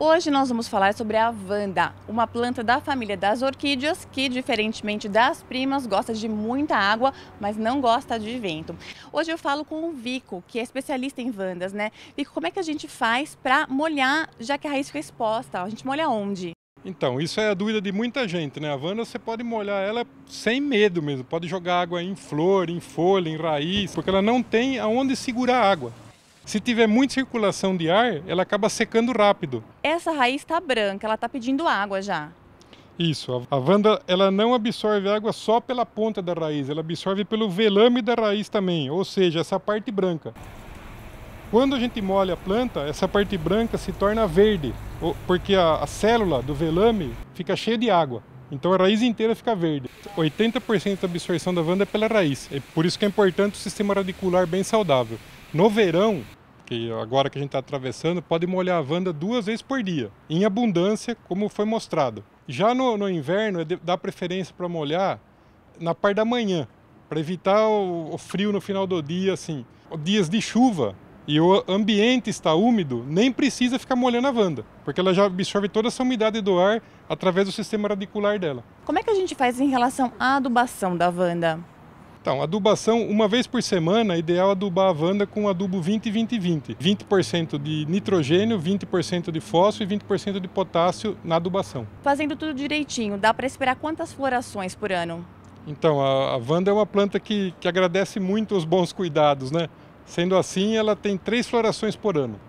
Hoje nós vamos falar sobre a vanda, uma planta da família das orquídeas que, diferentemente das primas, gosta de muita água, mas não gosta de vento. Hoje eu falo com o Vico, que é especialista em vandas, né? Vico, como é que a gente faz para molhar, já que a raiz fica exposta? A gente molha onde? Então, isso é a dúvida de muita gente, né? A vanda você pode molhar ela sem medo mesmo, pode jogar água em flor, em folha, em raiz, porque ela não tem aonde segurar água. Se tiver muita circulação de ar, ela acaba secando rápido. Essa raiz está branca, ela está pedindo água já. Isso, a vanda ela não absorve água só pela ponta da raiz, ela absorve pelo velame da raiz também, ou seja, essa parte branca. Quando a gente molha a planta, essa parte branca se torna verde, porque a, a célula do velame fica cheia de água. Então a raiz inteira fica verde. 80% da absorção da vanda é pela raiz. É por isso que é importante o sistema radicular bem saudável. No verão, que agora que a gente está atravessando, pode molhar a vanda duas vezes por dia, em abundância, como foi mostrado. Já no, no inverno, é dá preferência para molhar na parte da manhã, para evitar o, o frio no final do dia, assim. Dias de chuva, e o ambiente está úmido, nem precisa ficar molhando a vanda, porque ela já absorve toda essa umidade do ar através do sistema radicular dela. Como é que a gente faz em relação à adubação da vanda? Então, adubação uma vez por semana, ideal adubar a vanda com adubo 20 20 20. 20% de nitrogênio, 20% de fósforo e 20% de potássio na adubação. Fazendo tudo direitinho, dá para esperar quantas florações por ano? Então, a, a vanda é uma planta que, que agradece muito os bons cuidados, né? Sendo assim, ela tem três florações por ano.